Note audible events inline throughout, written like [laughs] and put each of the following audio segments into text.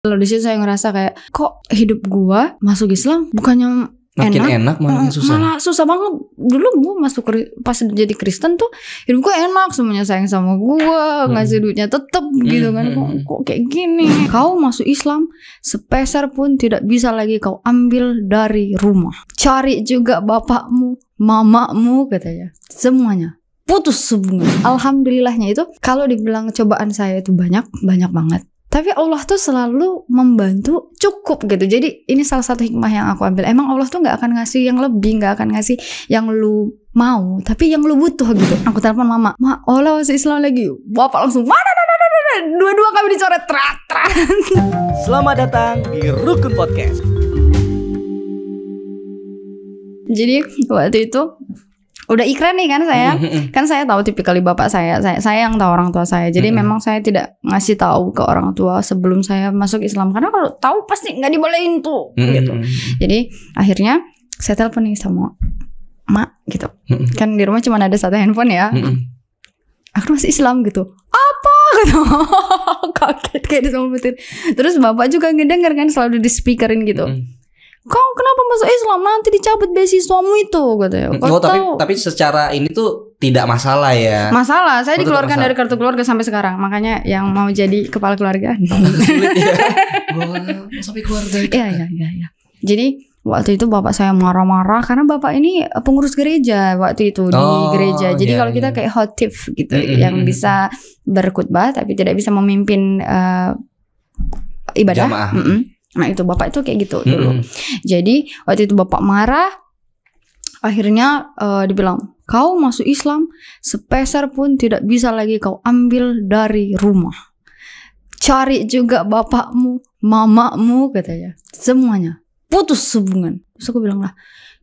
Lalu di situ saya ngerasa kayak kok hidup gua masuk Islam bukannya makin enak, enak malah susah. Malah susah banget. Dulu gue masuk pas jadi Kristen tuh hidup gue enak semuanya sayang sama gue, hmm. ngasih duitnya tetep hmm. gitu kan. Hmm, kok, hmm, hmm. kok kayak gini? Kau masuk Islam, sepeser pun tidak bisa lagi kau ambil dari rumah. Cari juga bapakmu, mamamu katanya. Semuanya putus hubungan. Alhamdulillahnya itu kalau dibilang cobaan saya itu banyak, banyak banget. Tapi Allah tuh selalu membantu cukup gitu. Jadi ini salah satu hikmah yang aku ambil. Emang Allah tuh nggak akan ngasih yang lebih, nggak akan ngasih yang lu mau, tapi yang lu butuh gitu. Aku telepon mama, ma Allah masih Islam lagi. Bapak langsung mana? Dua-dua kami dicoret terat terat. [laughs] Selamat datang di Rukun Podcast. Jadi waktu itu udah ikran nih kan saya mm-hmm, mm-hmm. kan saya tahu tipikal bapak saya saya saya yang tahu orang tua saya jadi mm-hmm. memang saya tidak ngasih tahu ke orang tua sebelum saya masuk Islam karena kalau tahu pasti nggak dibolehin tuh gitu jadi akhirnya saya telepon nih sama mak gitu kan di rumah cuma ada satu handphone ya aku masih Islam gitu apa [laughs] gitu kaget kayak disambutin terus bapak juga ngedenger kan selalu di speakerin gitu kau kenapa masuk Islam nanti dicabut beasiswamu itu katanya. Oh, kau oh, tahu. tapi secara ini tuh tidak masalah ya. Masalah, saya dikeluarkan masalah. dari kartu keluarga sampai sekarang. Makanya yang mau jadi kepala keluarga. [laughs] Sulit ya. [laughs] sampai keluarga. Iya, iya, iya, ya. Jadi waktu itu bapak saya marah-marah karena bapak ini eh, pengurus gereja waktu itu oh, di gereja. Jadi iya, kalau kita iya. kayak kayak tip gitu mm -hmm. yang bisa berkutbah tapi tidak bisa memimpin uh, ibadah. Jamaah. Mm -mm Nah itu bapak itu kayak gitu dulu. Mm -hmm. Jadi waktu itu bapak marah, akhirnya uh, dibilang kau masuk Islam sepeser pun tidak bisa lagi kau ambil dari rumah. Cari juga bapakmu, mamamu katanya, semuanya putus hubungan. Terus aku bilang lah,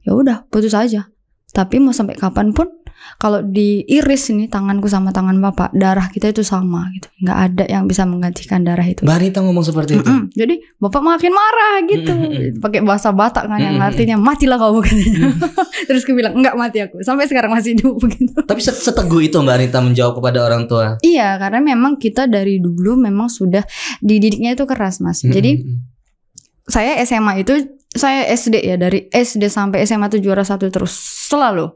ya udah putus aja. Tapi mau sampai kapan pun kalau diiris ini tanganku sama tangan bapak darah kita itu sama gitu nggak ada yang bisa menggantikan darah itu barita ngomong seperti mm -mm. itu jadi bapak makin marah gitu pakai bahasa Batak kan yang artinya matilah kamu katanya mm. [laughs] terus aku bilang nggak mati aku sampai sekarang masih hidup begitu [laughs] tapi seteguh itu mbak Rita menjawab kepada orang tua iya karena memang kita dari dulu memang sudah dididiknya itu keras mas jadi saya SMA itu saya SD ya dari SD sampai SMA itu juara satu terus selalu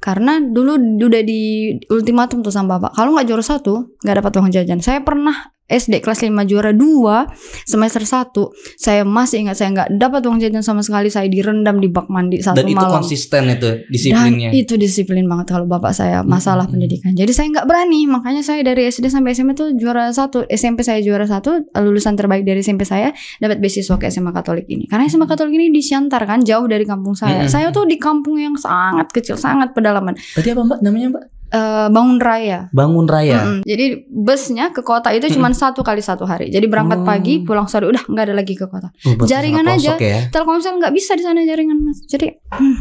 karena dulu udah di ultimatum tuh sama bapak kalau nggak juara satu nggak dapat uang jajan saya pernah SD kelas 5 juara 2 semester 1 saya masih ingat saya nggak dapat uang jajan sama sekali saya direndam di bak mandi satu dan malam dan itu konsisten itu disiplinnya dan itu disiplin banget kalau bapak saya masalah mm -hmm. pendidikan jadi saya nggak berani makanya saya dari SD sampai SMP itu juara satu SMP saya juara satu lulusan terbaik dari SMP saya dapat beasiswa ke SMA Katolik ini karena SMA Katolik ini di Siantar kan jauh dari kampung saya mm -hmm. saya tuh di kampung yang sangat kecil sangat pedalaman tadi apa mbak namanya mbak Eh, bangun raya. Bangun raya. Mm -mm. Jadi busnya ke kota itu cuma mm satu kali satu hari. Jadi berangkat oh. pagi, pulang sore udah nggak ada lagi ke kota. Uh, jaringan aja. Ya. Telkomsel nggak bisa di sana jaringan mas. Jadi mm,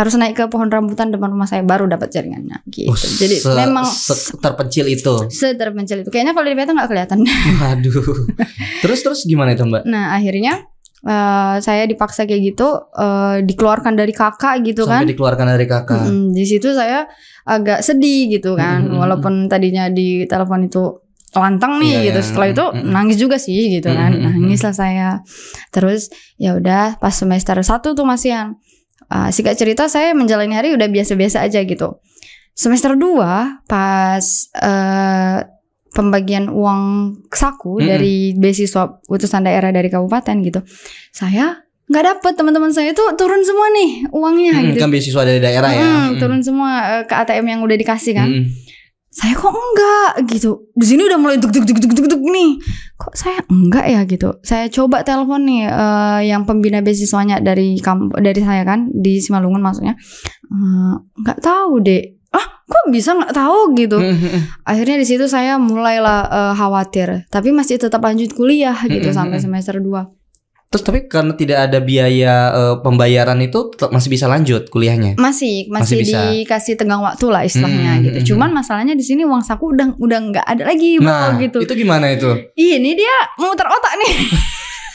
harus naik ke pohon rambutan depan rumah saya baru dapat jaringannya. Gitu. Uh, Jadi se memang se terpencil itu. Se terpencil itu. Kayaknya kalau di peta nggak kelihatan. Waduh. [laughs] terus terus gimana itu mbak? Nah akhirnya Uh, saya dipaksa kayak gitu uh, dikeluarkan dari kakak gitu Sampai kan dikeluarkan dari kakak hmm, di situ saya agak sedih gitu kan mm -hmm. walaupun tadinya di telepon itu lantang nih yeah, gitu iya. setelah itu mm -hmm. nangis juga sih gitu kan mm -hmm. nangis lah saya terus ya udah pas semester satu tuh masih eh, yang uh, cerita saya menjalani hari udah biasa-biasa aja gitu semester 2 pas uh, pembagian uang saku -hmm. dari beasiswa utusan daerah dari kabupaten gitu. Saya nggak dapet teman-teman saya itu turun semua nih uangnya hmm, gitu. Kan beasiswa dari daerah hmm, ya. Turun semua eh, ke ATM yang udah dikasih kan. Hmm. Saya kok enggak gitu. Di sini udah mulai duk duk duk duk duk duk nih. Kok saya enggak ya gitu. Saya coba telepon nih uh, yang pembina beasiswanya dari kamp dari saya kan di Simalungun maksudnya. Uh, eh, enggak tahu deh ah kok bisa nggak tahu gitu hmm, hmm, hmm. akhirnya di situ saya mulailah uh, khawatir tapi masih tetap lanjut kuliah gitu sampai semester 2 Terus tapi karena tidak ada biaya uh, pembayaran itu tetap masih bisa lanjut kuliahnya. Masih masih, masih dikasih tenggang waktu lah istilahnya hmm, gitu. Cuman masalahnya di sini uang saku udah udah nggak ada lagi nah, gitu. Itu gimana itu? Ini dia muter otak nih.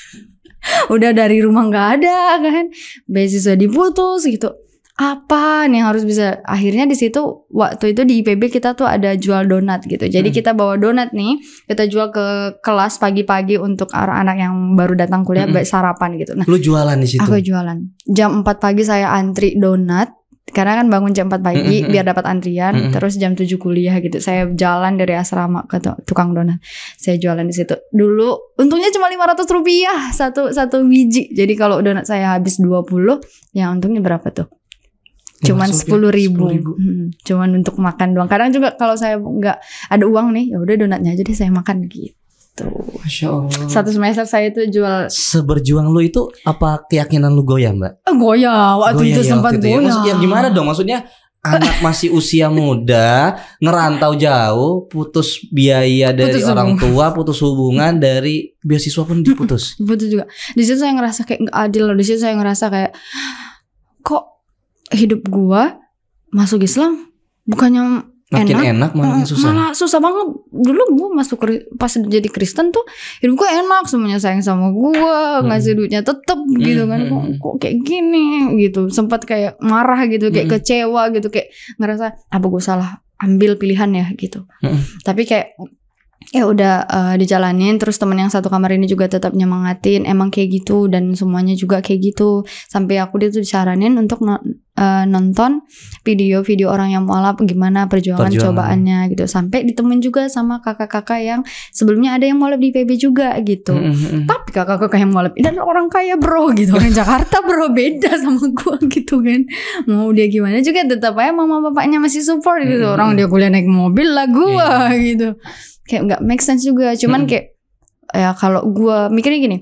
[laughs] udah dari rumah nggak ada kan. Beasiswa diputus gitu apa nih yang harus bisa akhirnya di situ waktu itu di IPB kita tuh ada jual donat gitu jadi hmm. kita bawa donat nih kita jual ke kelas pagi-pagi untuk anak yang baru datang kuliah hmm. sarapan gitu nah lu jualan di situ aku jualan jam 4 pagi saya antri donat karena kan bangun jam 4 pagi hmm, hmm, -hmm. biar dapat antrian -hmm. hmm. terus jam 7 kuliah gitu saya jalan dari asrama ke tukang donat saya jualan di situ dulu untungnya cuma lima ratus rupiah satu satu biji jadi kalau donat saya habis 20 ya untungnya berapa tuh cuman sepuluh ribu, 10 ribu. Hmm, cuman untuk makan doang kadang juga kalau saya nggak ada uang nih ya udah donatnya aja deh saya makan gitu Satu semester saya itu jual. Seberjuang lu itu apa keyakinan lu goyah mbak? Eh, goyah. Waktu goya, ya, itu ya, sempat ya, goyah. Ya. ya gimana dong? Maksudnya anak masih usia muda, ngerantau jauh, putus biaya dari putus orang tua, putus hubungan dari beasiswa pun [laughs] diputus. Putus juga. Disitu saya ngerasa kayak nggak adil loh. Disitu saya ngerasa kayak kok hidup gua masuk Islam bukannya Makin enak, enak malah susah. Malah susah banget. Dulu gue masuk pas jadi Kristen tuh hidup gua enak semuanya sayang sama gua hmm. ngasih duitnya tetep gitu hmm. gitu kan. Hmm, kok, hmm. kok kayak gini gitu. Sempat kayak marah gitu, kayak hmm. kecewa gitu, kayak ngerasa apa gue salah ambil pilihan ya gitu. Hmm. Tapi kayak ya udah uh, dijalanin terus temen yang satu kamar ini juga tetap nyemangatin emang kayak gitu dan semuanya juga kayak gitu sampai aku dia tuh disaranin untuk uh, nonton video-video orang yang mualaf gimana perjuangan, perjuangan cobaannya gitu sampai ditemuin juga sama kakak-kakak yang sebelumnya ada yang mualaf di PB juga gitu mm-hmm, mm-hmm. tapi kakak-kakak yang mualaf dan orang kaya bro gitu orang [laughs] Jakarta bro beda sama gua gitu kan mau dia gimana juga tetap aja mama bapaknya masih support gitu mm-hmm. orang dia kuliah naik mobil lah gua yeah. gitu kayak nggak make sense juga cuman mm-hmm. kayak ya kalau gua mikirnya gini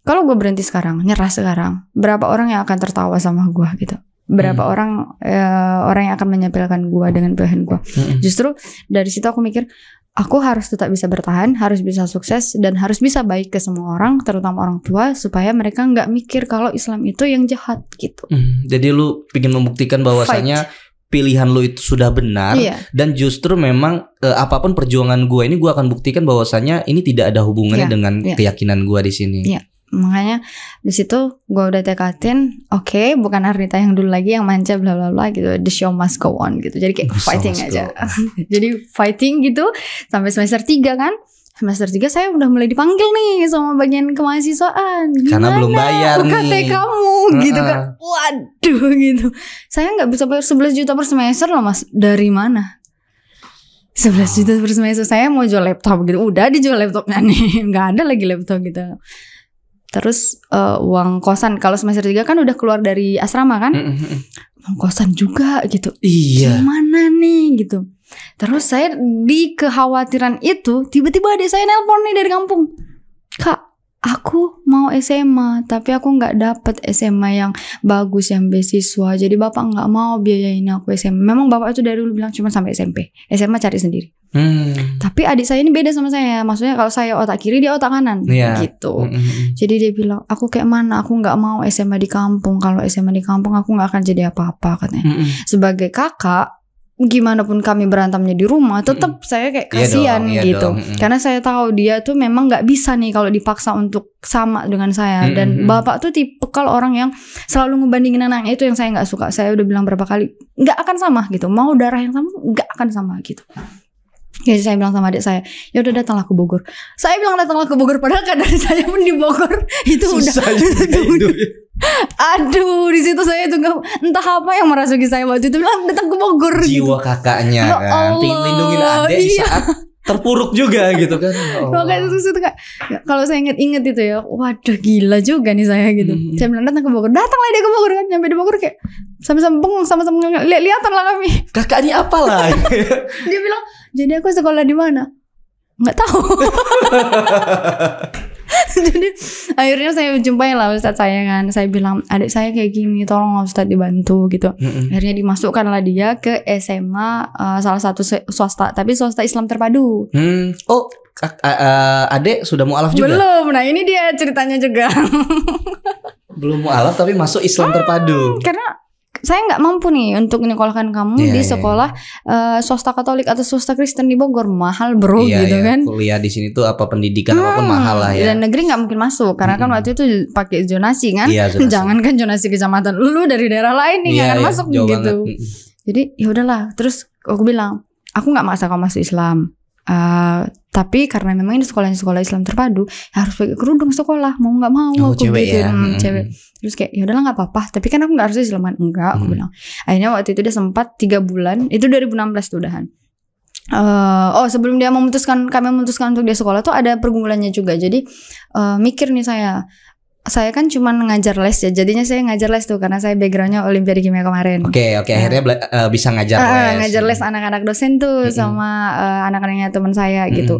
kalau gue berhenti sekarang, nyerah sekarang, berapa orang yang akan tertawa sama gue gitu? berapa hmm. orang uh, orang yang akan menyampaikan gue dengan pilihan gue hmm. justru dari situ aku mikir aku harus tetap bisa bertahan, harus bisa sukses, dan harus bisa baik ke semua orang, terutama orang tua, supaya mereka nggak mikir kalau Islam itu yang jahat gitu. Hmm, jadi lu ingin membuktikan bahwasanya pilihan lu itu sudah benar, iya. dan justru memang eh, apapun perjuangan gue ini gue akan buktikan bahwasanya ini tidak ada hubungannya iya, dengan iya. keyakinan gue di sini. Iya makanya di situ gue udah tekatin oke okay, bukan Arnita yang dulu lagi yang manja bla bla bla gitu the show must go on gitu jadi kayak fighting aja [laughs] jadi fighting gitu sampai semester tiga kan semester tiga saya udah mulai dipanggil nih sama bagian kemahasiswaan Gimana? karena belum bayar UKT nih kamu uh -uh. gitu kan waduh gitu saya nggak bisa bayar 11 juta per semester loh mas dari mana 11 juta per semester saya mau jual laptop gitu udah dijual laptopnya nih [laughs] nggak ada lagi laptop gitu Terus uh, uang kosan kalau semester 3 kan udah keluar dari asrama kan? Mm Uang kosan juga gitu. Iya. Gimana nih gitu. Terus saya di kekhawatiran itu tiba-tiba ada saya nelpon nih dari kampung. Kak, aku mau SMA tapi aku nggak dapet SMA yang bagus yang beasiswa. Jadi bapak nggak mau biayain aku SMA. Memang bapak itu dari dulu bilang cuma sampai SMP. SMA cari sendiri. Hmm. Tapi adik saya ini beda sama saya. Maksudnya kalau saya otak kiri dia otak kanan yeah. gitu. Mm -hmm. Jadi dia bilang, "Aku kayak mana? Aku nggak mau SMA di kampung. Kalau SMA di kampung aku nggak akan jadi apa-apa," katanya. Mm -hmm. Sebagai kakak gimana pun kami berantemnya di rumah tetap mm. Hmm. saya kayak iya kasihan yeah gitu. dong, yeah gitu hmm karena saya tahu dia tuh memang nggak bisa nih kalau dipaksa untuk sama dengan saya mm -hmm. dan hmm, bapak tuh tipe kalau orang yang selalu ngebandingin anaknya itu yang saya nggak suka saya udah bilang berapa kali nggak akan sama gitu mau darah yang sama nggak akan sama gitu jadi ya, saya bilang sama adik saya, ya udah datanglah ke Bogor. Saya bilang datanglah ke Bogor padahal kan dari saya pun di Bogor [laughs] itu Susah [laughs] udah. Juga [laughs] Aduh, di situ saya itu gak, entah apa yang merasuki saya waktu itu bilang datang ke Bogor. Jiwa gitu. kakaknya ya kan, lindungi adik iya. saat terpuruk juga gitu kan. itu ya, kalau saya inget-inget itu ya, waduh gila juga nih saya gitu. Hmm. Saya bilang datang ke Bogor, datanglah dia ke Bogor kan, nyampe di Bogor kayak sama-sama bengong, sama-sama lihat-lihatan lah kami. Kakaknya apalah. dia bilang jadi aku sekolah di mana? Nggak tahu. [laughs] Jadi akhirnya saya jumpai lah Ustadz saya kan Saya bilang adik saya kayak gini tolong Ustadz dibantu gitu mm-hmm. Akhirnya dimasukkan lah dia ke SMA uh, eh, Salah satu swasta Tapi swasta Islam terpadu Hmm. Oh adik sudah mualaf juga? Belum, nah ini dia ceritanya juga [laughs] Belum mualaf tapi masuk Islam hmm, terpadu Karena saya nggak mampu nih untuk nyekolahkan kamu yeah, di iya, sekolah yeah. Iya. uh, swasta Katolik atau swasta Kristen di Bogor mahal bro yeah, gitu yeah. kan kuliah di sini tuh apa pendidikan hmm, apapun mahal lah ya dan negeri nggak mungkin masuk karena hmm. kan waktu itu pakai zonasi kan yeah, zonasi. kan zonasi kecamatan lu dari daerah lain nih yeah, gak iya, akan yeah, masuk gitu banget. jadi ya udahlah terus aku bilang aku nggak maksa kamu masuk Islam uh, tapi karena memang ini sekolahnya sekolah Islam terpadu ya harus pakai kerudung sekolah mau nggak mau oh, aku cewek gitu ya. Hmm, hmm. cewek terus kayak ya udahlah nggak apa-apa tapi kan aku nggak harus Islaman enggak aku hmm. bilang akhirnya waktu itu dia sempat tiga bulan itu 2016 tuh udahan uh, oh sebelum dia memutuskan kami memutuskan untuk dia sekolah tuh ada pergumulannya juga jadi uh, mikir nih saya saya kan cuma ngajar les ya. Jadinya saya ngajar les tuh karena saya backgroundnya Olimpiade Kimia kemarin. Oke, okay, oke. Okay. Nah. Akhirnya uh, bisa ngajar uh, les. Ngajar les anak-anak dosen tuh mm -hmm. sama uh, anak-anaknya teman saya mm -hmm. gitu.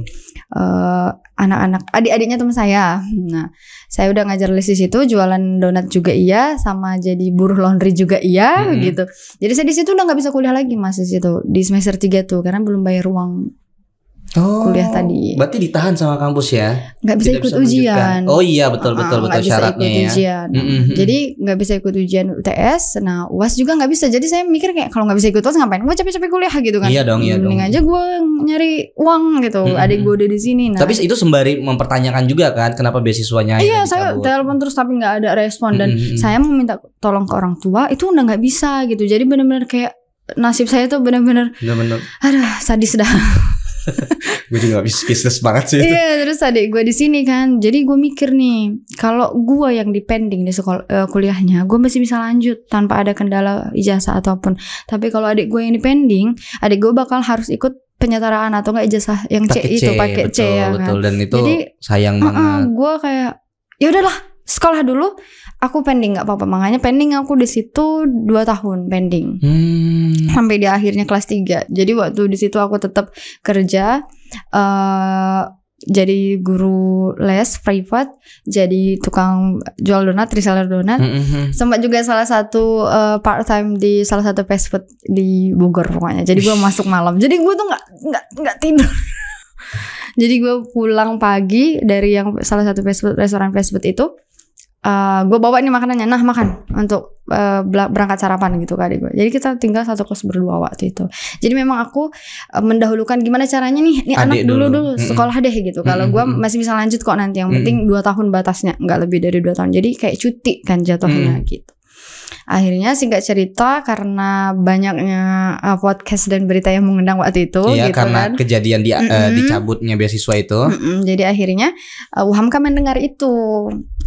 Uh, anak-anak adik-adiknya teman saya. Nah, saya udah ngajar les di situ, jualan donat juga iya, sama jadi buruh laundry juga iya mm -hmm. gitu. Jadi saya di situ udah nggak bisa kuliah lagi Mas di situ di semester 3 tuh karena belum bayar uang oh, kuliah tadi. Berarti ditahan sama kampus ya? Nggak bisa Tidak ikut bisa ujian. Oh iya betul ah, betul uh, betul syaratnya ikut ya. Ujian. Mm -hmm. Jadi nggak bisa ikut ujian UTS. Nah uas juga nggak bisa. Jadi saya mikir kayak kalau nggak bisa ikut uas ngapain? Gue capek-capek kuliah gitu kan? Iya dong iya hmm, dong. Mending aja gue nyari uang gitu. Mm -hmm. Adik gue udah di sini. Nah. Tapi itu sembari mempertanyakan juga kan kenapa beasiswanya? Iya saya telepon terus tapi nggak ada respon dan mm -hmm. saya mau minta tolong ke orang tua itu udah nggak bisa gitu. Jadi benar-benar kayak nasib saya tuh benar-benar. Benar-benar. Aduh sadis dah. [laughs] gue juga gak bisnis banget sih. Iya, yeah, terus adik gue di sini kan. Jadi gue mikir nih, kalau gue yang depending di sekolah eh, uh, kuliahnya, gue masih bisa lanjut tanpa ada kendala ijazah ataupun. Tapi kalau adik gue yang depending, adik gue bakal harus ikut penyetaraan atau enggak ijazah yang C, C itu pakai C ya betul. kan. Betul dan itu Jadi, sayang uh -uh, banget. Gue kayak ya udahlah sekolah dulu aku pending nggak apa-apa makanya pending aku di situ dua tahun pending hmm. sampai di akhirnya kelas 3 jadi waktu di situ aku tetap kerja uh, jadi guru les private, jadi tukang jual donat, reseller donat. Mm -hmm. Sempat juga salah satu uh, eh, part time di salah satu fast food di Bogor pokoknya. Jadi gue masuk malam. Jadi gue tuh nggak nggak nggak tidur. [laughs] jadi gue pulang pagi dari yang salah satu fast food restoran fast food itu uh, eh, gue bawa ini makanannya nah makan untuk uh, berangkat sarapan gitu kali gue jadi kita tinggal satu kos berdua waktu itu jadi memang aku uh, mendahulukan gimana caranya nih nih anak dulu dulu, dulu sekolah deh gitu kalau gue masih bisa lanjut kok nanti yang penting dua tahun batasnya nggak lebih dari dua tahun jadi kayak cuti kan jatuhnya gitu akhirnya sih singkat cerita karena banyaknya uh, podcast dan berita yang mengundang waktu itu iya, gitu karena kan. kejadian di, mm -mm. Uh, dicabutnya beasiswa itu mm -mm. jadi akhirnya uh, Wuhamka mendengar itu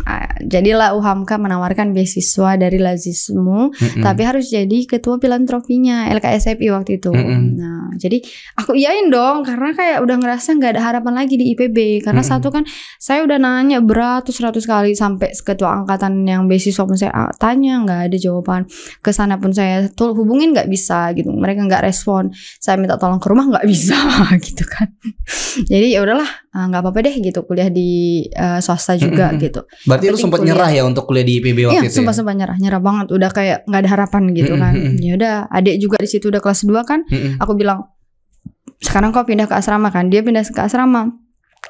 Ah, jadilah UHAMKA menawarkan beasiswa dari Lazismu, mm-hmm. tapi harus jadi ketua filantropinya LKSFI waktu itu. Mm-hmm. Nah, jadi aku iyain dong karena kayak udah ngerasa nggak ada harapan lagi di IPB karena mm-hmm. satu kan saya udah nanya beratus-ratus kali sampai ketua angkatan yang beasiswa pun saya ah, tanya nggak ada jawaban. Ke sana pun saya tol hubungin nggak bisa gitu. Mereka nggak respon. Saya minta tolong ke rumah nggak bisa [laughs] gitu kan. jadi ya udahlah ah, nggak apa-apa deh gitu kuliah di uh, swasta juga mm-hmm. gitu. Berarti lu sempat nyerah ya untuk kuliah di IPB waktu iya, itu. Iya, sempat sempat nyerah, nyerah banget. Udah kayak nggak ada harapan gitu kan. Ya udah, adik juga di situ udah kelas 2 kan. Aku bilang sekarang kau pindah ke asrama kan. Dia pindah ke asrama.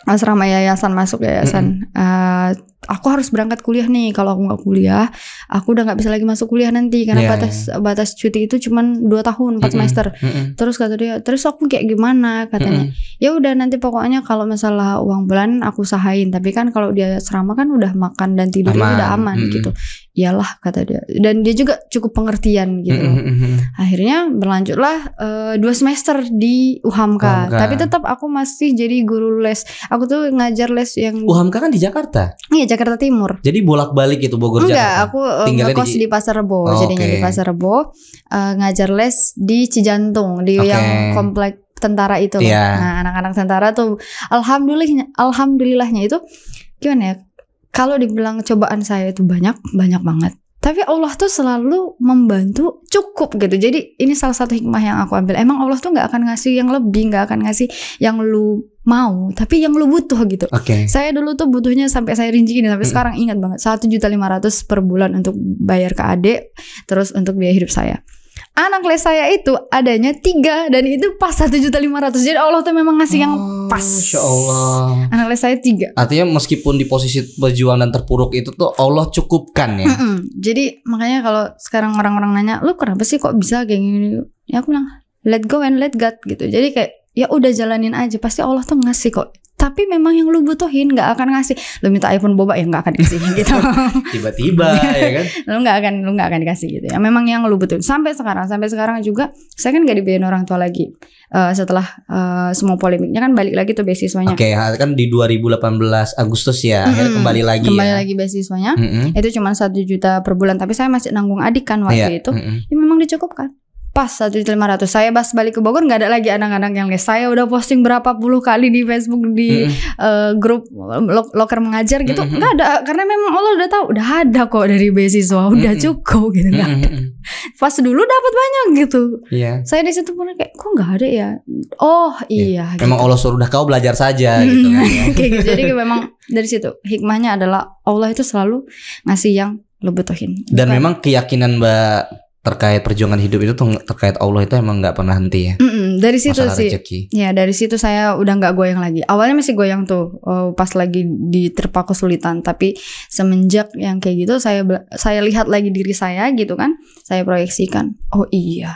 Asrama yayasan masuk yayasan. Uh, aku harus berangkat kuliah nih kalau aku nggak kuliah aku udah nggak bisa lagi masuk kuliah nanti karena yeah, batas yeah. batas cuti itu cuma dua tahun 4 mm -hmm. semester mm -hmm. terus kata dia terus aku kayak gimana katanya mm -hmm. ya udah nanti pokoknya kalau masalah uang bulan aku usahain tapi kan kalau dia serama kan udah makan dan tidur ya aman. udah aman mm -hmm. gitu iyalah kata dia dan dia juga cukup pengertian gitu Mm -hmm. akhirnya berlanjutlah uh, dua semester di UHAMKA UHAMKA tapi tetap aku masih jadi guru les aku tuh ngajar les yang UHAMKA kan di Jakarta iya Jakarta Timur. Jadi bolak-balik itu Bogor Enggak, Jakarta. aku eh, Tinggalnya ngekos di, di Pasar Rebo. Oh, jadinya okay. di Pasar Rebo uh, ngajar les di Cijantung di okay. yang komplek tentara itu. Kan. Yeah. Nah, anak-anak tentara tuh alhamdulillahnya, alhamdulillahnya itu gimana ya? Kalau dibilang cobaan saya itu banyak, banyak banget. Tapi Allah tuh selalu membantu cukup gitu. Jadi ini salah satu hikmah yang aku ambil. Emang Allah tuh nggak akan ngasih yang lebih, nggak akan ngasih yang lu mau, tapi yang lu butuh gitu. Okay. Saya dulu tuh butuhnya sampai saya rinciin sampai tapi sekarang ingat banget satu juta lima ratus per bulan untuk bayar ke adik, terus untuk biaya hidup saya anak les saya itu adanya tiga dan itu pas satu juta lima ratus jadi Allah tuh memang ngasih yang ah, pas Insya Allah anak les saya tiga artinya meskipun di posisi berjuang dan terpuruk itu tuh Allah cukupkan ya mm -mm. jadi makanya kalau sekarang orang-orang nanya lu kenapa sih kok bisa kayak gini ya aku bilang let go and let God gitu jadi kayak ya udah jalanin aja pasti Allah tuh ngasih kok tapi memang yang lu butuhin nggak akan ngasih lu minta iPhone boba ya nggak akan dikasih [laughs] gitu tiba-tiba ya kan [laughs] lu nggak akan lu nggak akan dikasih gitu ya memang yang lu butuhin sampai sekarang sampai sekarang juga saya kan nggak dibiayain orang tua lagi uh, setelah uh, semua polemiknya kan balik lagi tuh beasiswanya oke okay, kan di 2018 Agustus ya mm -hmm. akhirnya kembali lagi kembali ya. lagi beasiswanya mm -hmm. itu cuma satu juta per bulan tapi saya masih nanggung adik kan waktu yeah. itu mm -hmm. ya memang dicukupkan pas satu juta lima ratus saya pas balik ke Bogor nggak ada lagi anak-anak yang les saya udah posting berapa puluh kali di Facebook di mm -hmm. uh, grup lo loker mengajar gitu nggak mm -hmm. ada karena memang Allah udah tahu udah ada kok dari beasiswa udah mm -hmm. cukup gitu mm -hmm. pas dulu dapat banyak gitu yeah. saya di situ pun kayak kok nggak ada ya oh yeah. iya, iya gitu. memang Allah suruh udah kau belajar saja mm -hmm. gitu kan ya. [laughs] gitu jadi memang dari situ hikmahnya adalah Allah itu selalu ngasih yang lo butuhin dan Bukan. memang keyakinan mbak terkait perjuangan hidup itu tuh terkait Allah itu emang nggak pernah henti ya. Mm-mm, dari situ Masalah sih. Rejeki. Ya dari situ saya udah nggak goyang lagi. Awalnya masih goyang tuh oh, pas lagi diterpa sulitan tapi semenjak yang kayak gitu saya saya lihat lagi diri saya gitu kan, saya proyeksikan. Oh iya.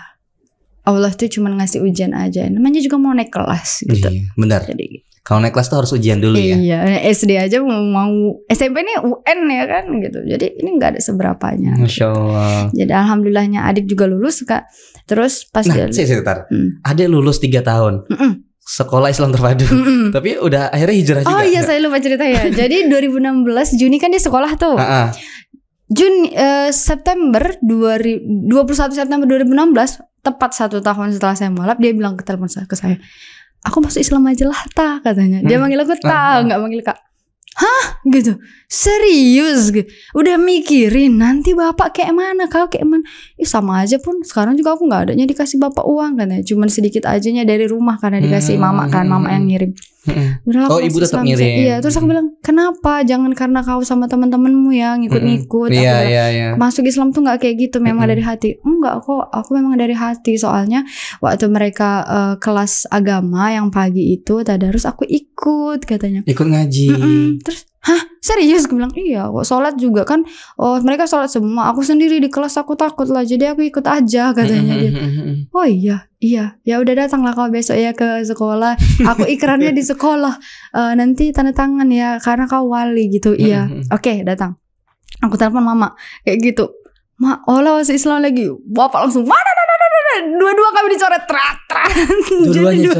Allah tuh cuma ngasih ujian aja. Namanya juga mau naik kelas gitu. Iya, benar. Jadi kalau naik kelas tuh harus ujian dulu iya, ya. Iya, eh, SD aja mau, mau SMP ini UN ya kan gitu. Jadi ini nggak ada seberapanya. Masya Allah. Gitu. Jadi alhamdulillahnya adik juga lulus kak. Terus pas nah, dia hmm. lulus. sebentar. Hmm. Adik lulus 3 tahun. Mm -mm. Sekolah Islam terpadu. Mm -mm. Tapi udah akhirnya hijrah juga. Oh iya saya lupa cerita ya. [laughs] Jadi 2016 Juni kan dia sekolah tuh. Uh-uh. Juni uh, eh, September 20, 21 September 2016 tepat satu tahun setelah saya malap dia bilang ke telepon ke saya aku masuk Islam aja lah ta katanya dia hmm. manggil aku ta ah, ah. nggak manggil kak Hah gitu serius gitu. udah mikirin nanti bapak kayak mana kau kayak mana Ih, sama aja pun sekarang juga aku nggak adanya dikasih bapak uang kan ya cuman sedikit ajanya dari rumah karena dikasih hmm. mama kan mama yang ngirim hmm. Udah, oh ibu tetap ngirim iya terus aku bilang kenapa jangan karena kau sama teman-temanmu ya ngikut-ngikut hmm. yeah, yeah, iya. masuk Islam tuh nggak kayak gitu memang hmm. dari hati enggak kok aku memang dari hati soalnya waktu mereka uh, kelas agama yang pagi itu tadarus aku ikut katanya ikut ngaji Mm -mm terus hah serius gue bilang iya kok sholat juga kan oh mereka sholat semua aku sendiri di kelas aku takut lah jadi aku ikut aja katanya dia oh iya iya ya udah datanglah kau besok ya ke sekolah aku ikrannya di sekolah uh, nanti tanda tangan ya karena kau wali gitu iya oke okay, datang aku telepon mama kayak gitu Ma, olah masih Islam lagi. Bapak langsung mana dua-dua kami dicoret terat terat [laughs] jadi dua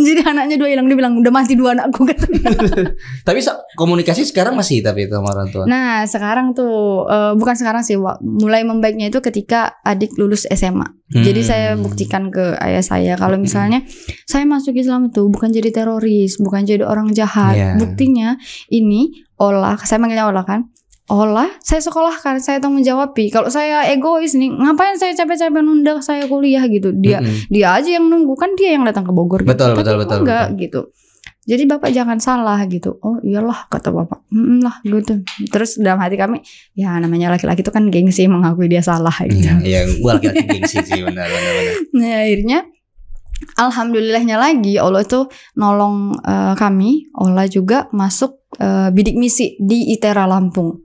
jadi anaknya dua hilang dia bilang udah masih dua anakku gitu [laughs] [laughs] tapi komunikasi sekarang masih tapi itu sama orang tua nah sekarang tuh uh, bukan sekarang sih wak, mulai membaiknya itu ketika adik lulus SMA hmm. jadi saya buktikan ke ayah saya kalau hmm. misalnya hmm. saya masuk Islam itu bukan jadi teroris bukan jadi orang jahat yeah. buktinya ini olah saya manggilnya olah kan olah saya sekolah sekolahkan saya tanggung jawabi kalau saya egois nih ngapain saya capek-capek nunda saya kuliah gitu dia mm -hmm. dia aja yang nunggu kan dia yang datang ke Bogor betul gitu. betul Tapi betul enggak betul. gitu jadi bapak jangan salah gitu oh iyalah kata bapak mm lah gitu terus dalam hati kami ya namanya laki-laki itu kan gengsi mengakui dia salah gitu iya ya, gue laki-laki gengsi sih benar benar, nah akhirnya Alhamdulillahnya lagi Allah itu nolong uh, kami, Allah juga masuk uh, bidik misi di ITERA Lampung.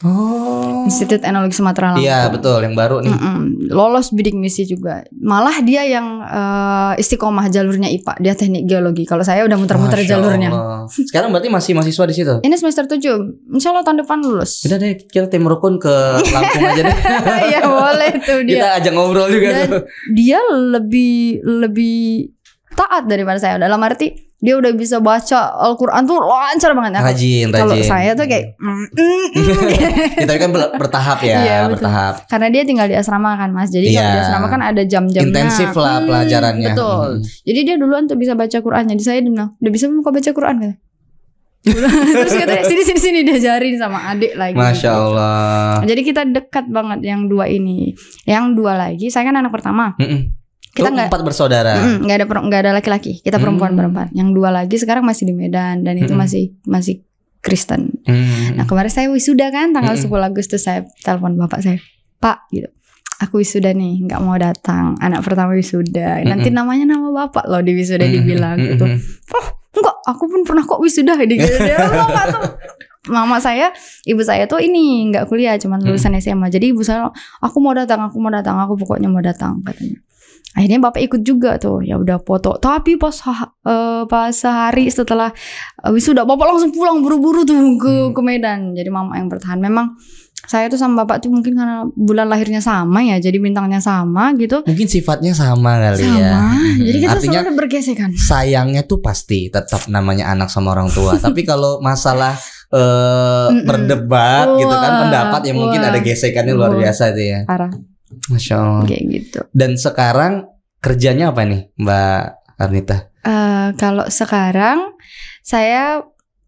Oh. Institut Enologi Sumatera Lampung. Iya betul, yang baru nih. Mm-mm. Lolos bidik misi juga. Malah dia yang uh, istiqomah jalurnya IPA, dia teknik geologi. Kalau saya udah muter-muter jalurnya. Allah. Sekarang berarti masih mahasiswa di situ? Ini semester 7 Insya Allah tahun depan lulus. Udah deh, kita tim rukun ke Lampung aja deh. [laughs] Iya boleh tuh dia. Kita ajak ngobrol juga Dan tuh. Dia lebih lebih taat daripada saya. Dalam arti dia udah bisa baca Al-Quran tuh lancar banget nah, rajin, rajin. kalau saya tuh kayak mm, mm, mm. ya, [laughs] tapi kan bertahap ya iya, bertahap karena dia tinggal di asrama kan mas jadi yeah. kalau di iya. asrama kan ada jam-jamnya intensif lah hmm, pelajarannya betul hmm. jadi dia duluan tuh bisa baca Quran jadi saya bilang udah bisa belum baca Quran kan [laughs] terus katanya sini sini sini diajarin sama adik lagi masya allah jadi kita dekat banget yang dua ini yang dua lagi saya kan anak pertama mm -mm kita nggak empat bersaudara nggak mm, ada nggak ada laki-laki kita hmm. perempuan perempuan yang dua lagi sekarang masih di Medan dan itu hmm. masih masih Kristen hmm. nah kemarin saya wisuda kan tanggal 10 Agustus saya telepon bapak saya Pak gitu aku wisuda nih nggak mau datang anak pertama wisuda nanti mm -hmm. namanya nama bapak loh di wisuda mm -hmm. dibilang gitu oh enggak aku pun pernah kok wisuda di gitu dia [laughs] tuh mama saya ibu saya tuh ini nggak kuliah cuman lulusan SMA jadi ibu saya aku mau datang aku mau datang aku pokoknya mau datang katanya akhirnya bapak ikut juga tuh ya udah foto tapi pas uh, pas sehari setelah uh, wisuda bapak langsung pulang buru-buru tuh ke hmm. ke Medan jadi mama yang bertahan memang saya tuh sama bapak tuh mungkin karena bulan lahirnya sama ya jadi bintangnya sama gitu mungkin sifatnya sama kali ya. sama. ya jadi kita Artinya, selalu bergesekan sayangnya tuh pasti tetap namanya anak sama orang tua [laughs] tapi kalau masalah uh, berdebat gitu kan pendapat yang mungkin ada gesekannya luar biasa itu ya parah Masya Allah. Kayak gitu. Dan sekarang kerjanya apa nih Mbak Arnita? Uh, kalau sekarang saya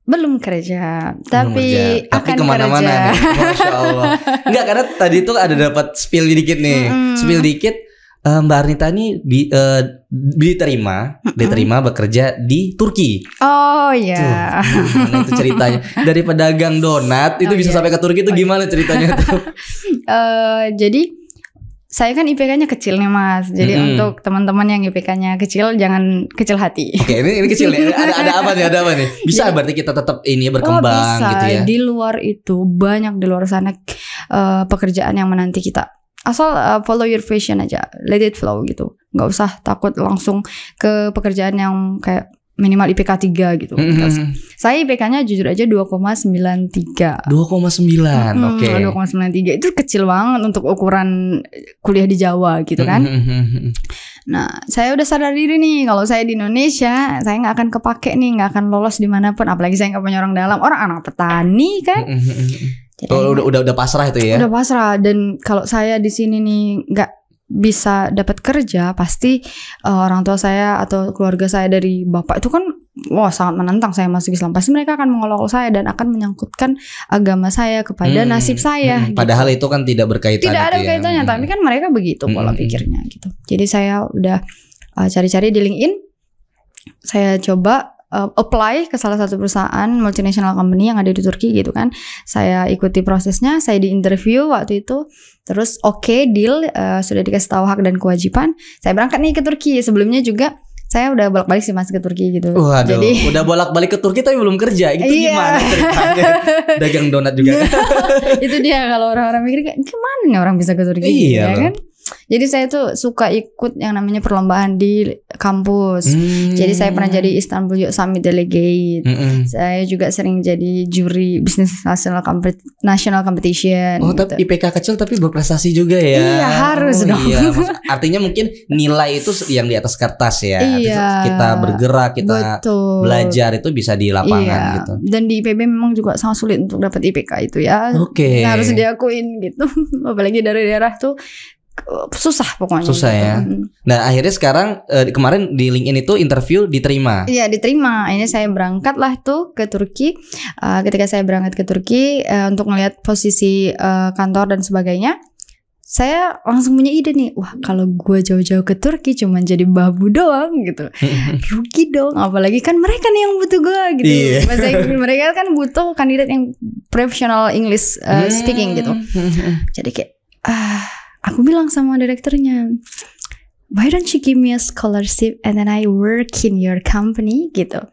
belum kerja, belum tapi kerja. tapi akan kemana-mana kerja. nih. Masya Allah. Enggak [laughs] karena tadi tuh ada dapat spill dikit nih, hmm. spill dikit. Uh, Mbak Arnita ini bi, uh, diterima, mm-hmm. diterima bekerja di Turki. Oh iya. Yeah. itu ceritanya? [laughs] Dari pedagang donat itu oh, bisa yeah. sampai ke Turki itu oh, iya. gimana yeah. ceritanya tuh? uh, [laughs] jadi saya kan IPK-nya kecil nih mas, jadi hmm. untuk teman-teman yang IPK-nya kecil jangan kecil hati. Oke, ini, ini kecil ya. Ada, ada apa nih? Ada apa nih? [laughs] Bisa ya. berarti kita tetap ini oh, berkembang oh, bisa. gitu ya? Di luar itu banyak di luar sana uh, pekerjaan yang menanti kita. Asal uh, follow your passion aja, let it flow gitu. Gak usah takut langsung ke pekerjaan yang kayak minimal IPK 3 gitu. Mm -hmm. Saya IPK-nya jujur aja 2,93. 2,9. Oke. Okay. 2,93 itu kecil banget untuk ukuran kuliah di Jawa gitu kan. Mm -hmm. Nah, saya udah sadar diri nih kalau saya di Indonesia, saya nggak akan kepake nih, nggak akan lolos dimanapun. Apalagi saya nggak punya orang dalam, orang anak petani kan. Mm Jadi, oh, udah udah udah pasrah itu ya. Udah pasrah dan kalau saya di sini nih nggak bisa dapat kerja pasti uh, orang tua saya atau keluarga saya dari bapak itu kan wah sangat menentang saya masuk Islam pasti mereka akan mengolok saya dan akan menyangkutkan agama saya kepada hmm, nasib saya hmm, gitu. padahal itu kan tidak berkaitan tidak ada ya. kaitannya ya. tapi kan mereka begitu hmm, pola hmm, hmm. pikirnya gitu jadi saya udah eh, cari-cari uh, cari -cari di LinkedIn saya coba uh, apply ke salah satu perusahaan multinational company yang ada di Turki gitu kan. Saya ikuti prosesnya, saya di interview waktu itu. Terus oke okay, deal uh, sudah dikasih tahu hak dan kewajiban. Saya berangkat nih ke Turki. Sebelumnya juga saya udah bolak-balik sih mas ke Turki gitu. aduh, Jadi [laughs] udah bolak-balik ke Turki tapi belum kerja. Itu iya. gimana ceritanya? [laughs] Dagang donat juga. itu dia kalau orang-orang mikir kayak gimana nih orang bisa ke Turki? Iya. Ya, kan? Jadi saya tuh suka ikut yang namanya perlombaan di kampus. Hmm. Jadi saya pernah jadi Istanbul Youth Summit Delegate. Hmm Saya juga sering jadi juri bisnis national national competition. Oh, gitu. IPK kecil tapi berprestasi juga ya. Iya, harus oh, dong. Iya. [laughs] Artinya mungkin nilai itu yang di atas kertas ya. Iya. Kita bergerak, kita Betul. belajar itu bisa di lapangan iya. gitu. Dan di IPB memang juga sangat sulit untuk dapat IPK itu ya. Oke. Okay. Harus diakuin gitu. [laughs] Apalagi dari daerah tuh susah pokoknya susah gitu. ya nah akhirnya sekarang eh, kemarin di LinkedIn itu interview diterima iya diterima ini saya berangkat lah tuh ke Turki eh, ketika saya berangkat ke Turki eh, untuk melihat posisi kantor dan sebagainya saya langsung punya ide nih wah kalau gue jauh-jauh ke Turki cuman jadi babu doang gitu [laughs] rugi dong apalagi kan mereka nih yang butuh gue gitu yeah. Iya. [laughs] mereka kan butuh kandidat yang professional English uh, speaking gitu hmm. [laughs] jadi kayak ah aku bilang sama direkturnya why don't you give me a scholarship and then I work in your company gitu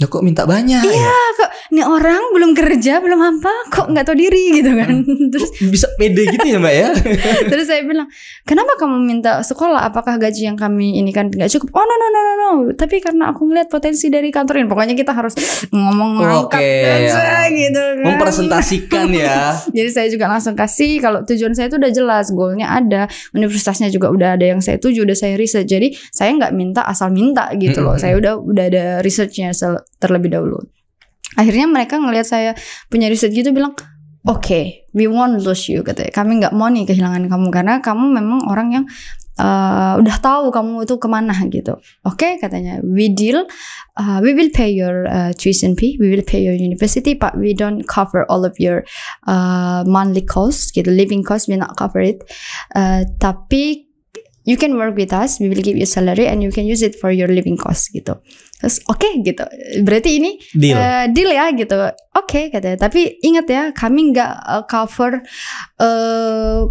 Ya kok minta banyak iya, ya? kok ini orang belum kerja, belum apa, kok nggak tahu diri gitu kan. Hmm. [laughs] Terus [laughs] bisa pede gitu ya, Mbak ya? [laughs] terus saya bilang, "Kenapa kamu minta sekolah? Apakah gaji yang kami ini kan nggak cukup?" "Oh, no no no no no, tapi karena aku ngeliat potensi dari kantor ini, pokoknya kita harus ngomong ngangkat okay, ya. gitu kan. Mempresentasikan ya. Jadi saya juga langsung kasih kalau tujuan saya itu udah jelas, goalnya ada, universitasnya juga udah ada yang saya tuju, udah saya riset. Jadi saya nggak minta asal minta gitu hmm, loh. Mm -hmm. Saya udah udah ada researchnya terlebih dahulu. Akhirnya mereka ngelihat saya punya riset gitu bilang, "Oke, okay, we won't lose you," katanya. "Kami nggak mau nih kehilangan kamu karena kamu memang orang yang uh, udah tahu kamu itu kemana gitu. Oke okay, katanya, we deal, uh, we will pay your uh, tuition fee, we will pay your university, but we don't cover all of your uh, monthly cost, gitu, living cost, we not cover it. Uh, tapi you can work with us, we will give you salary and you can use it for your living cost gitu. Terus oke okay, gitu. Berarti ini deal, uh, deal ya gitu. Oke okay, katanya. Tapi ingat ya, kami nggak uh, cover uh,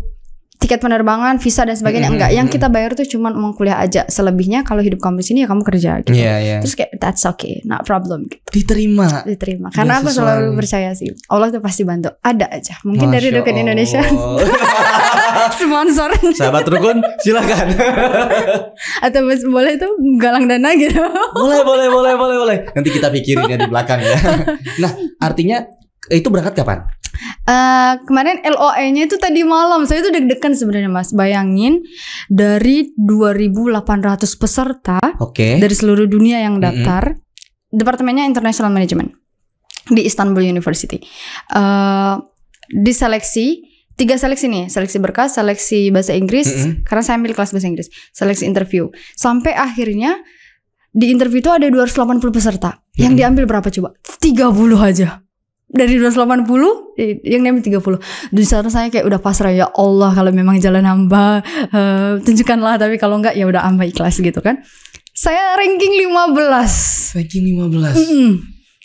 tiket penerbangan, visa dan sebagainya mm -hmm. enggak. Yang kita bayar tuh cuman uang kuliah aja. Selebihnya kalau hidup kamu di sini ya kamu kerja gitu. Yeah, yeah. Terus kayak that's okay, not problem gitu. Diterima. Diterima. Karena ya, aku selalu percaya sih. Allah tuh pasti bantu. Ada aja. Mungkin Masya dari Rocket Indonesia. [laughs] Sponsor. Sahabat Rukun, silakan. [laughs] Atau boleh tuh galang dana gitu. boleh, boleh, boleh, boleh, boleh. Nanti kita pikirin ya di belakang ya. [laughs] nah, artinya Eh, itu berangkat kapan? Uh, kemarin LOE-nya itu tadi malam. Saya itu deg-degan sebenarnya Mas. Bayangin dari 2.800 peserta okay. dari seluruh dunia yang daftar, mm -hmm. departemennya International Management di Istanbul University. Uh, diseleksi tiga seleksi nih, seleksi berkas, seleksi bahasa Inggris, mm -hmm. karena saya ambil kelas bahasa Inggris, seleksi interview. Sampai akhirnya di interview itu ada 280 peserta. Mm -hmm. Yang diambil berapa coba? 30 aja dari 280 yang name 30 di sana saya kayak udah pasrah ya Allah kalau memang jalan hamba uh, tunjukkanlah tapi kalau enggak ya udah hamba ikhlas gitu kan saya ranking 15 ranking 15 mm -hmm.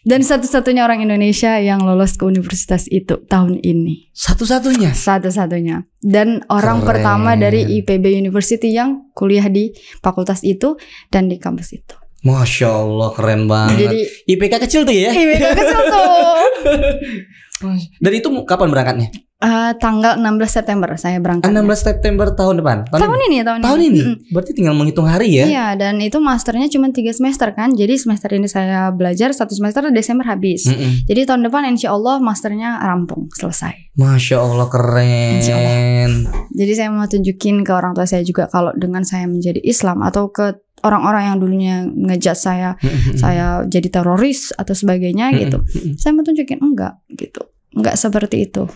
dan satu-satunya orang Indonesia yang lolos ke universitas itu tahun ini satu-satunya satu-satunya dan orang Keren. pertama dari IPB University yang kuliah di fakultas itu dan di kampus itu Masya Allah keren banget. Jadi IPK kecil tuh ya? IPK kecil tuh. [laughs] Dan itu kapan berangkatnya? Uh, tanggal 16 September saya berangkat. 16 ah, September tahun depan. Tahun, tahun ini ya tahun, tahun ini. ini. Berarti tinggal menghitung hari ya. Iya, dan itu masternya cuma tiga semester kan. Jadi semester ini saya belajar satu semester Desember habis. Mm-hmm. Jadi tahun depan insya Allah masternya rampung selesai. Masya Allah keren. Insya Allah. Jadi saya mau tunjukin ke orang tua saya juga kalau dengan saya menjadi Islam atau ke orang-orang yang dulunya ngejat saya mm-hmm. saya jadi teroris atau sebagainya mm-hmm. gitu mm-hmm. saya mau tunjukin enggak gitu enggak seperti itu.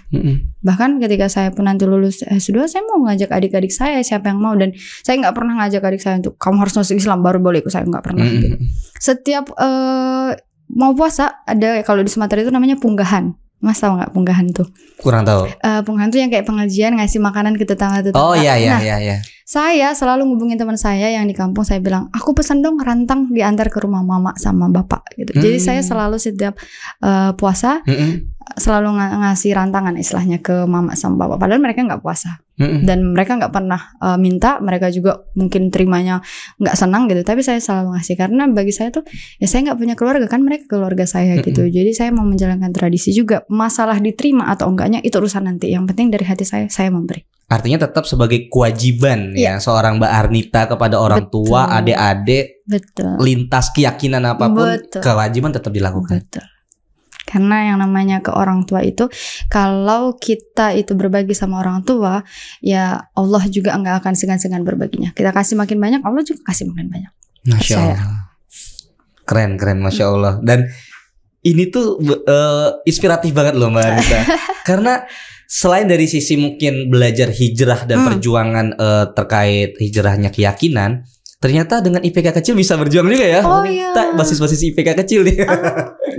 Bahkan ketika saya pun nanti lulus S2, saya mau ngajak adik-adik saya siapa yang mau dan saya nggak pernah ngajak adik saya untuk kamu harus masuk Islam baru boleh ikut saya nggak pernah. Gitu. Setiap uh, mau puasa ada kalau di Sumatera itu namanya punggahan. Mas tahu nggak punggahan tuh? Kurang tahu. Uh, punggahan tuh yang kayak pengajian ngasih makanan ke tetangga-tetangga. Oh iya iya nah, iya. iya saya selalu ngubungin teman saya yang di kampung saya bilang, "Aku pesan dong rantang diantar ke rumah mama sama bapak." gitu. Hmm. Jadi saya selalu setiap uh, puasa hmm. selalu ng ngasih rantangan istilahnya ke mama sama bapak padahal mereka nggak puasa. Hmm. Dan mereka nggak pernah uh, minta, mereka juga mungkin terimanya nggak senang gitu, tapi saya selalu ngasih karena bagi saya tuh ya saya nggak punya keluarga kan mereka keluarga saya hmm. gitu. Jadi saya mau menjalankan tradisi juga. Masalah diterima atau enggaknya itu urusan nanti. Yang penting dari hati saya saya memberi. Artinya tetap sebagai kewajiban ya, ya seorang Mbak Arnita kepada orang Betul. tua, adik-adik, lintas keyakinan apapun, Betul. kewajiban tetap dilakukan. Betul. Karena yang namanya ke orang tua itu, kalau kita itu berbagi sama orang tua, ya Allah juga enggak akan segan-segan berbaginya. Kita kasih makin banyak, Allah juga kasih makin banyak. Masya Allah. Keren, keren, masya Allah. Dan ini tuh uh, inspiratif banget loh Mbak Anita. [laughs] Karena selain dari sisi mungkin belajar hijrah dan hmm. perjuangan uh, terkait hijrahnya keyakinan, ternyata dengan IPK kecil bisa berjuang juga ya. Oh iya. basis-basis IPK kecil nih. Oh,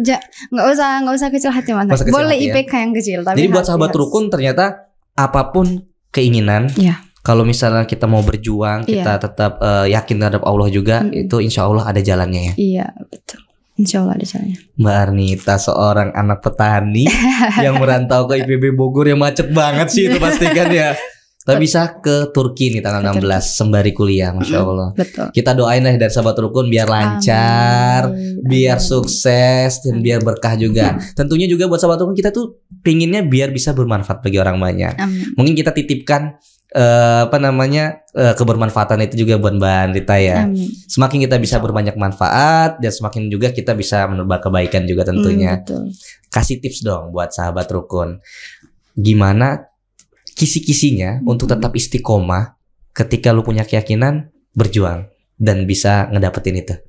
ja, nggak usah nggak usah kecil hati mas. Kecil Boleh hati IPK ya. yang kecil. Tapi Jadi buat sahabat harus. rukun ternyata apapun keinginan. Yeah. Kalau misalnya kita mau berjuang, yeah. kita iya. tetap uh, yakin terhadap Allah juga, itu insya Allah ada jalannya ya. Iya betul. Insya Allah ada caranya. Mbak Arnita seorang anak petani [laughs] yang merantau ke IPB Bogor yang macet banget sih itu pastikan ya. Tapi bisa ke Turki nih tanggal 16 sembari kuliah, masya Allah. Betul. Kita doain lah dari sahabat rukun biar lancar, Amin. biar Amin. sukses dan biar berkah juga. Amin. Tentunya juga buat sahabat rukun kita tuh pinginnya biar bisa bermanfaat bagi orang banyak. Amin. Mungkin kita titipkan uh, apa namanya uh, kebermanfaatan itu juga buat Mbak Anita ya. Amin. Semakin kita bisa berbanyak manfaat dan semakin juga kita bisa menebar kebaikan juga tentunya. Mm, betul. Kasih tips dong buat sahabat rukun. Gimana kisi-kisinya hmm. untuk tetap istiqomah ketika lu punya keyakinan berjuang dan bisa ngedapetin itu.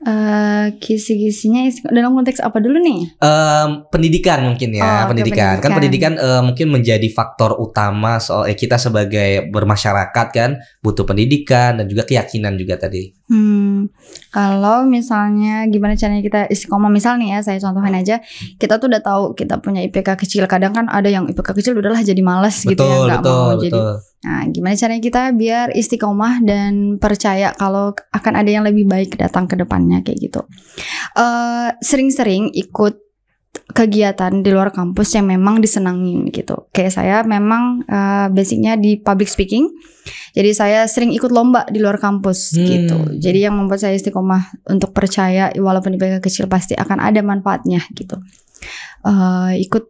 Uh, kisi-kisinya dalam konteks apa dulu nih? Um, pendidikan mungkin ya, oh, pendidikan. pendidikan. Kan pendidikan uh, mungkin menjadi faktor utama soal eh, kita sebagai bermasyarakat kan butuh pendidikan dan juga keyakinan juga tadi. Hmm, kalau misalnya gimana caranya kita istiqomah misalnya ya, saya contohin aja, kita tuh udah tahu kita punya IPK kecil. Kadang kan ada yang IPK kecil udahlah jadi malas gitu ya, nggak mau betul. jadi Nah, gimana caranya kita biar istiqomah dan percaya kalau akan ada yang lebih baik datang ke depannya kayak gitu. Eh, sering-sering uh, ikut kegiatan di luar kampus yang memang disenangin gitu. Kayak saya memang uh, basicnya di public speaking. Jadi saya sering ikut lomba di luar kampus hmm. gitu. Jadi yang membuat saya istiqomah untuk percaya walaupun di PK kecil pasti akan ada manfaatnya gitu. Uh, ikut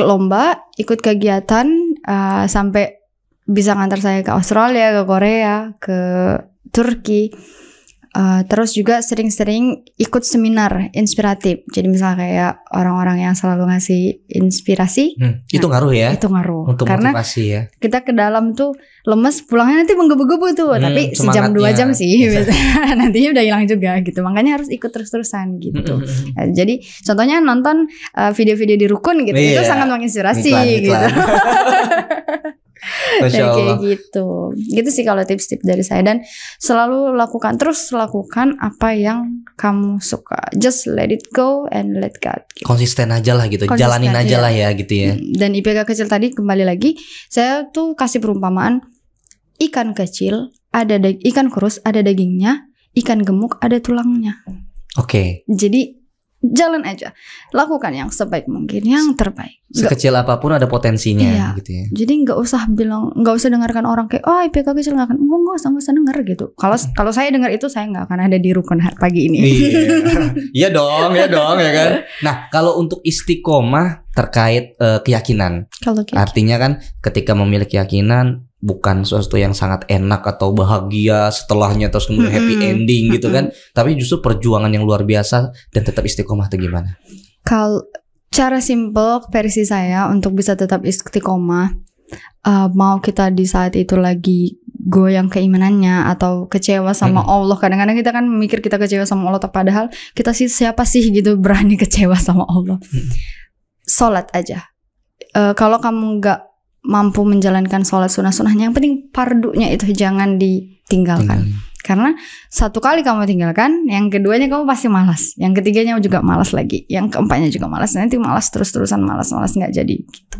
lomba, ikut kegiatan uh, sampai bisa ngantar saya ke Australia, ke Korea, ke Turki. Uh, terus juga sering-sering ikut seminar inspiratif. Jadi misalnya kayak orang-orang yang selalu ngasih inspirasi. Hmm, itu nah, ngaruh ya. Itu ngaruh. Untuk Karena motivasi ya. Kita ke dalam tuh lemes, pulangnya nanti menggebu-gebu tuh. Hmm, Tapi sejam dua jam sih. Iya. [laughs] Nantinya udah hilang juga gitu. Makanya harus ikut terus-terusan gitu. Hmm, hmm, hmm. nah, jadi contohnya nonton eh, video-video uh, di rukun gitu. yeah. itu iya. sangat menginspirasi miklan, gitu. [laughs] Masya Allah. kayak gitu. Gitu sih kalau tips-tips dari saya dan selalu lakukan terus lakukan apa yang kamu suka. Just let it go and let God. Gitu. Konsisten aja lah gitu. Konsisten Jalanin aja iya. lah ya gitu ya. Dan IPK kecil tadi kembali lagi saya tuh kasih perumpamaan ikan kecil ada ikan kurus ada dagingnya, ikan gemuk ada tulangnya. Oke. Okay. Jadi jalan aja lakukan yang sebaik mungkin yang terbaik gak, sekecil apapun ada potensinya iya, gitu ya jadi nggak usah bilang nggak usah dengarkan orang kayak oh IPK kecil nggak akan gue nggak usah nggak usah dengar gitu kalau hmm. kalau saya dengar itu saya nggak akan ada di rukun pagi ini iya. [laughs] iya dong ya dong ya kan nah kalau untuk istiqomah terkait uh, keyakinan kalau keyakinan. artinya kan ketika memiliki keyakinan bukan sesuatu yang sangat enak atau bahagia setelahnya terus kemudian happy ending gitu kan tapi justru perjuangan yang luar biasa dan tetap istiqomah atau gimana kalau cara simple versi saya untuk bisa tetap istiqomah uh, mau kita di saat itu lagi goyang keimanannya atau kecewa sama hmm. Allah. Kadang-kadang kita kan mikir kita kecewa sama Allah, padahal kita sih siapa sih gitu berani [laughs] kecewa sama Allah. Hmm. Salat aja. Uh, kalau kamu nggak mampu menjalankan sholat sunnah-sunnahnya yang penting pardunya itu jangan ditinggalkan Tinggal. karena satu kali kamu tinggalkan yang keduanya kamu pasti malas yang ketiganya juga malas lagi yang keempatnya juga malas nanti malas terus-terusan malas-malas nggak jadi gitu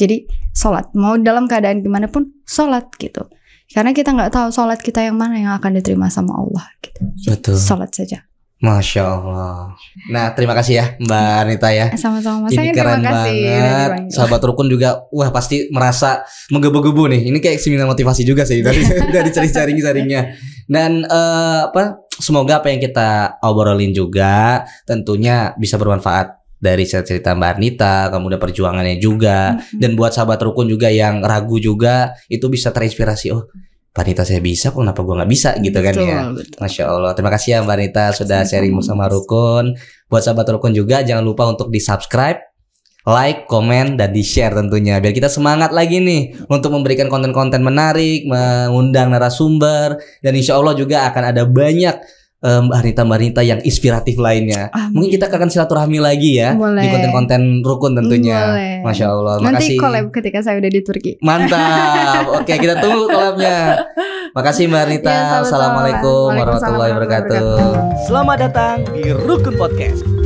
jadi sholat mau dalam keadaan gimana pun sholat gitu karena kita nggak tahu sholat kita yang mana yang akan diterima sama Allah gitu Betul. sholat saja Masya Allah. Nah, terima kasih ya Mbak Anita ya. Sama-sama. Ini keren terima kasih. banget. Sahabat Rukun juga, wah pasti merasa menggebu-gebu nih. Ini kayak seminar motivasi juga sih dari iya. [laughs] dari cari-cari-carinya. Dan uh, apa? Semoga apa yang kita obrolin juga tentunya bisa bermanfaat dari cerita Mbak Anita, kemudian perjuangannya juga, mm -hmm. dan buat sahabat rukun juga yang ragu juga itu bisa terinspirasi. Oh, Mbak saya bisa, kok kenapa gue nggak bisa gitu kan betul, kan ya. Betul. Masya Allah. Terima kasih ya Mbak Nita sudah sharing sama sharing Rukun. Buat sahabat Rukun juga jangan lupa untuk di subscribe, like, komen, dan di share tentunya. Biar kita semangat lagi nih untuk memberikan konten-konten menarik, mengundang narasumber, dan insya Allah juga akan ada banyak Mbak Rita, Mbak Rita yang inspiratif lainnya. Amin. Ah, mungkin kita akan silaturahmi lagi ya Boleh. di konten-konten rukun tentunya. Boleh. Masya Allah. Nanti Makasih. ketika saya udah di Turki. Mantap. [laughs] Oke kita tunggu kolabnya Makasih Mbak Rita. Ya, Assalamualaikum warahmatullahi wabarakatuh. Selamat datang di Rukun Podcast.